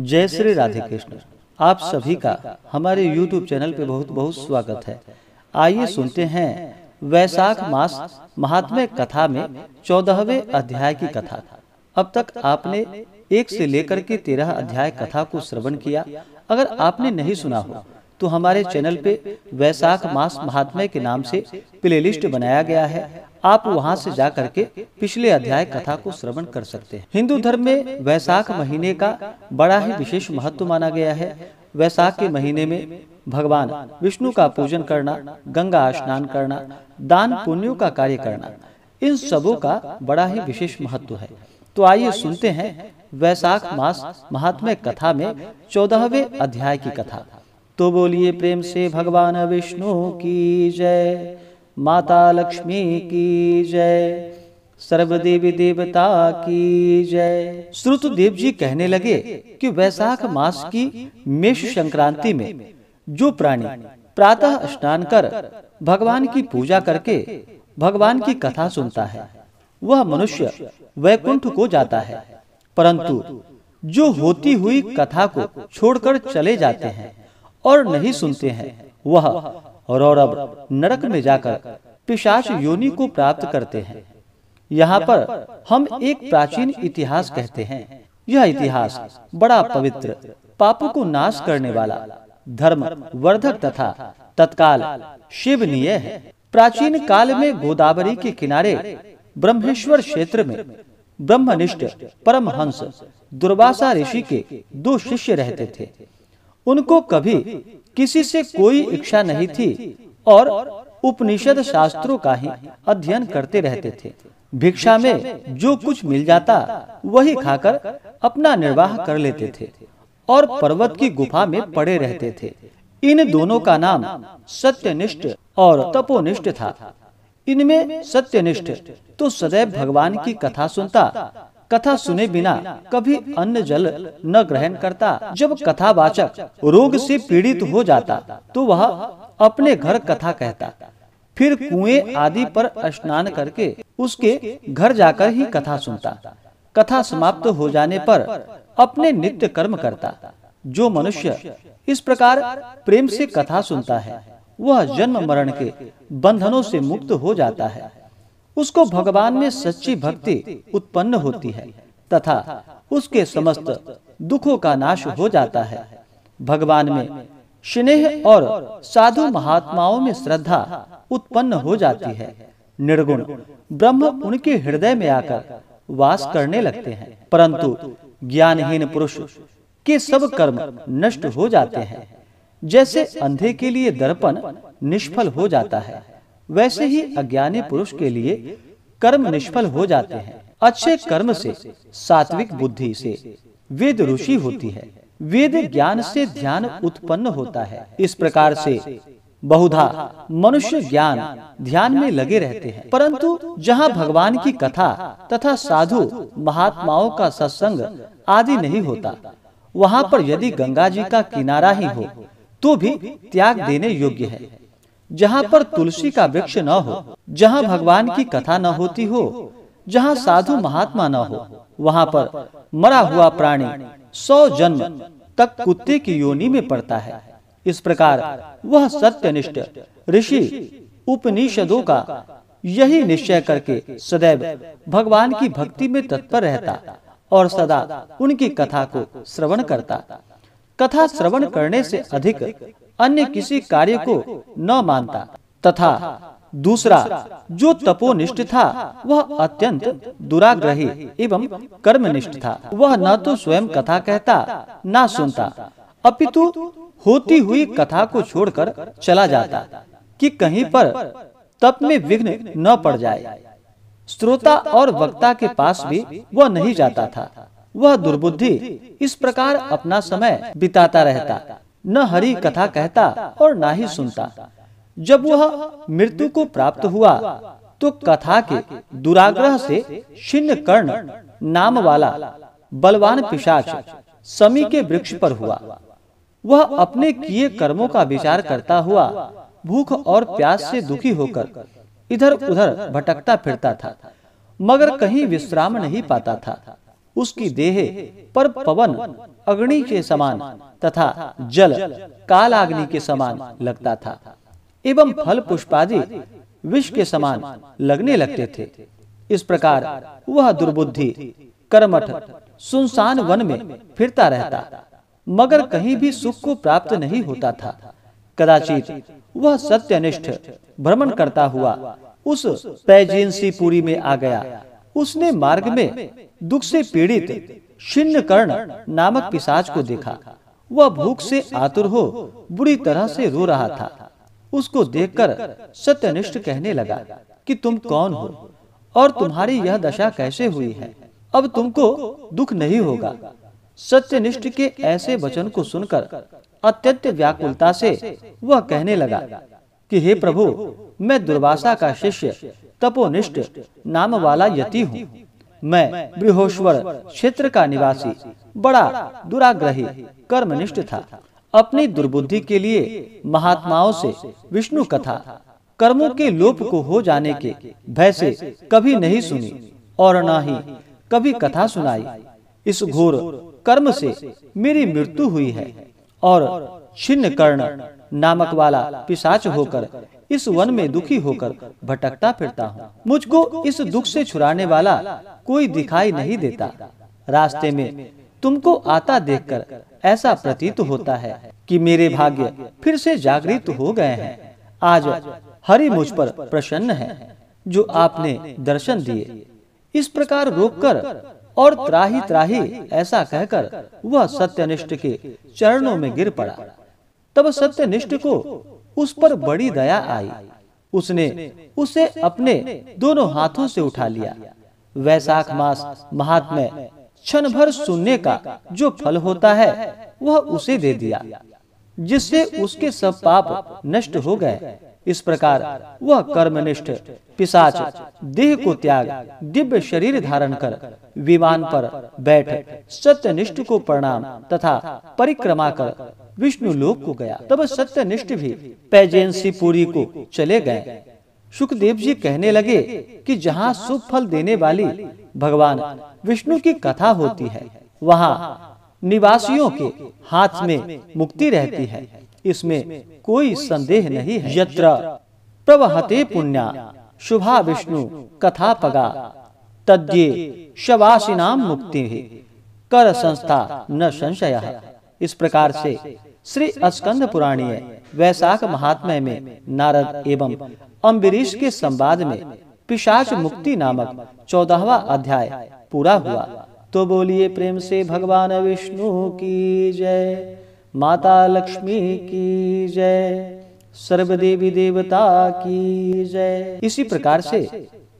जय श्री राधे कृष्ण आप सभी का हमारे YouTube चैनल पे बहुत बहुत स्वागत है आइए सुनते हैं वैशाख मास महात्म्य कथा में चौदहवे अध्याय की कथा अब तक आपने एक से लेकर के तेरह अध्याय कथा को श्रवण किया अगर आपने नहीं सुना हो तो हमारे चैनल पे वैसाख मास महात्मा के नाम से प्लेलिस्ट बनाया गया है आप वहां से जा करके पिछले अध्याय कथा को श्रवण कर सकते हैं हिंदू धर्म में वैसाख महीने का बड़ा ही विशेष महत्व माना गया है वैसाख के महीने में भगवान विष्णु का पूजन करना गंगा स्नान करना दान पुण्यों का कार्य करना इन सबों का बड़ा ही विशेष महत्व है तो आइए तो सुनते हैं वैसाख मास महात्मा कथा में चौदहवे अध्याय की कथा तो बोलिए प्रेम से भगवान विष्णु की जय माता लक्ष्मी की जय सर्वदेवी देवता की जय श्रुत देव जी कहने लगे कि वैशाख मास की मेष संक्रांति में जो प्राणी प्रातः स्नान कर भगवान की पूजा करके भगवान की कथा सुनता है वह मनुष्य वैकुंठ को जाता है परंतु जो होती हुई कथा को छोड़कर चले जाते हैं और नहीं सुनते हैं वह रौरव नरक में जाकर पिशाच योनि को प्राप्त करते हैं यहाँ पर हम एक प्राचीन इतिहास कहते हैं यह इतिहास बड़ा पवित्र पापों को नाश करने वाला धर्म वर्धक तथा तत्काल शिवनीय है प्राचीन काल में गोदावरी के किनारे ब्रह्मेश्वर क्षेत्र में ब्रह्मनिष्ठ परमहंस दुर्वासा ऋषि के दो शिष्य रहते थे उनको कभी किसी से कोई इच्छा नहीं थी और उपनिषद शास्त्रों का ही अध्ययन करते रहते थे भिक्षा में जो कुछ मिल जाता वही खाकर अपना निर्वाह कर लेते थे और पर्वत की गुफा में पड़े रहते थे इन दोनों का नाम सत्यनिष्ठ और तपोनिष्ठ था इनमें सत्यनिष्ठ तो सदैव भगवान की कथा सुनता कथा सुने बिना कभी अन्न जल न ग्रहण करता जब कथावाचक रोग से पीड़ित हो जाता तो वह अपने घर कथा कहता फिर कुएं आदि पर स्नान करके उसके घर जाकर ही कथा सुनता कथा समाप्त हो जाने पर अपने नित्य कर्म करता जो मनुष्य इस प्रकार प्रेम से कथा सुनता है वह जन्म मरण के बंधनों से मुक्त हो जाता है उसको भगवान में सच्ची भक्ति उत्पन्न होती है तथा उसके समस्त दुखों का नाश हो जाता है भगवान में स्नेह और साधु महात्माओं में श्रद्धा उत्पन्न हो जाती है निर्गुण ब्रह्म उनके हृदय में आकर वास करने लगते हैं परंतु ज्ञानहीन पुरुष के सब कर्म नष्ट हो जाते हैं जैसे अंधे के लिए दर्पण निष्फल हो जाता है वैसे ही अज्ञानी पुरुष के लिए कर्म निष्फल हो जाते हैं अच्छे कर्म से सात्विक बुद्धि से वेद ऋषि होती है वेद ज्ञान से ध्यान उत्पन्न होता है इस प्रकार से बहुधा मनुष्य ज्ञान ध्यान में लगे रहते हैं परंतु जहाँ भगवान की कथा तथा साधु महात्माओं का सत्संग आदि नहीं होता वहाँ पर यदि गंगा जी का किनारा ही हो तो भी त्याग देने योग्य है जहाँ पर तुलसी का वृक्ष न हो जहाँ भगवान की कथा न होती हो जहाँ साधु महात्मा न हो वहाँ पर मरा हुआ प्राणी सौ जन्म तक कुत्ते की योनि में पड़ता है इस प्रकार वह सत्यनिष्ठ ऋषि उपनिषदों का यही निश्चय करके सदैव भगवान की भक्ति में तत्पर रहता और सदा उनकी कथा को श्रवण करता कथा श्रवण करने से अधिक अन्य किसी कार्य को न मानता तथा दूसरा जो तपोनिष्ठ था वह अत्यंत दुराग्रही एवं कर्मनिष्ठ था वह न तो, तो स्वयं कथा कहता न सुनता अपितु होती हुई कथा को छोड़कर चला जाता कि कहीं पर तप में विघ्न न पड़ जाए श्रोता और वक्ता के पास भी वह नहीं जाता था वह दुर्बुद्धि इस प्रकार अपना समय बिताता रहता न हरि कथा कहता और न ही सुनता जब वह मृत्यु को प्राप्त हुआ तो कथा के दुराग्रह से छिन्न कर्ण नाम वाला बलवान पिशाच समी के वृक्ष पर हुआ वह अपने किए कर्मों का विचार करता हुआ भूख और प्यास से दुखी होकर इधर उधर भटकता फिरता था मगर कहीं विश्राम नहीं पाता था उसकी देह पर पवन अग्नि के समान तथा जल काल अग्नि के समान लगता था एवं फल पुष्पादि विष के समान लगने लगते थे इस प्रकार वह दुर्बुद्धि कर्मठ सुनसान वन में फिरता रहता मगर कहीं भी सुख को प्राप्त नहीं होता था कदाचित वह सत्यनिष्ठ भ्रमण करता हुआ उस पैजेंसी पुरी में आ गया उसने मार्ग में दुख से पीड़ित शिन्न कर्ण नामक पिशाच को देखा वह भूख से आतुर हो बुरी तरह से रो रहा था उसको देखकर सत्यनिष्ठ कहने लगा कि तुम कौन हो और तुम्हारी यह दशा कैसे हुई है अब तुमको दुख नहीं होगा सत्यनिष्ठ के ऐसे वचन को सुनकर अत्यंत व्याकुलता से वह कहने लगा कि हे प्रभु मैं दुर्वासा का शिष्य तपोनिष्ठ नाम वाला यति हूँ मैं बृहोश्वर क्षेत्र का निवासी बड़ा दुराग्रही कर्मनिष्ठ था अपनी दुर्बुद्धि के लिए महात्माओं से विष्णु कथा कर्मों के लोप को हो जाने के भय से कभी नहीं सुनी और न ही कभी कथा सुनाई इस घोर कर्म से मेरी मृत्यु हुई है और छिन्न कर्ण नामक वाला पिशाच होकर इस वन में दुखी होकर भटकता फिरता हूँ मुझको इस दुख से छुड़ाने वाला कोई दिखाई नहीं देता रास्ते में तुमको आता देखकर ऐसा प्रतीत होता है कि मेरे भाग्य फिर से जागृत हो गए हैं आज हरि मुझ पर प्रसन्न है जो आपने दर्शन दिए इस प्रकार रोककर और त्राही त्राही ऐसा कहकर वह सत्यनिष्ठ के चरणों में गिर पड़ा तब सत्यनिष्ठ को उस पर बड़ी दया आई उसने उसे अपने दोनों हाथों से उठा लिया वैशाख मास महात्म्य क्षण भर सुनने का जो फल होता है वह उसे दे दिया जिससे उसके सब पाप नष्ट हो गए इस प्रकार वह कर्मनिष्ठ पिशाच देह को त्याग दिव्य शरीर धारण कर विमान पर बैठ सत्यनिष्ठ को प्रणाम तथा परिक्रमा कर विष्णु लोक को गया तब सत्यनिष्ठ भी पैजेंसी पुरी को चले गए सुखदेव जी कहने लगे कि जहाँ शुभ फल देने वाली भगवान विष्णु की कथा होती है वहाँ निवासियों के हाथ में मुक्ति रहती है इसमें कोई संदेह नहीं है यत्र प्रवहते पुण्य शुभा विष्णु कथा पगा तद्ये शवासिनाम मुक्ति कर संस्था न संशय इस प्रकार से श्री अस्कंद पुराणीय वैशाख महात्मा में नारद एवं अम्बरीश के संवाद में पिशाच मुक्ति नामक चौदहवा अध्याय पूरा हुआ तो, तो बोलिए प्रेम से भगवान विष्णु की जय माता लक्ष्मी की जय सर्व देवी देवता की जय इसी प्रकार से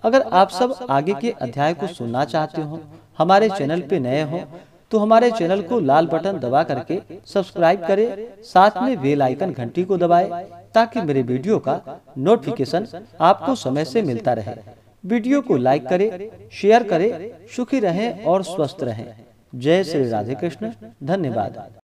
अगर आप सब आगे के अध्याय को सुनना चाहते हो हमारे चैनल पे नए हो तो हमारे चैनल को लाल बटन दबा करके सब्सक्राइब करें साथ में बेल आइकन घंटी को दबाएं ताकि मेरे वीडियो का नोटिफिकेशन आपको समय से मिलता रहे वीडियो को लाइक करें, शेयर करें, सुखी रहें और स्वस्थ रहें। जय श्री राधे कृष्ण धन्यवाद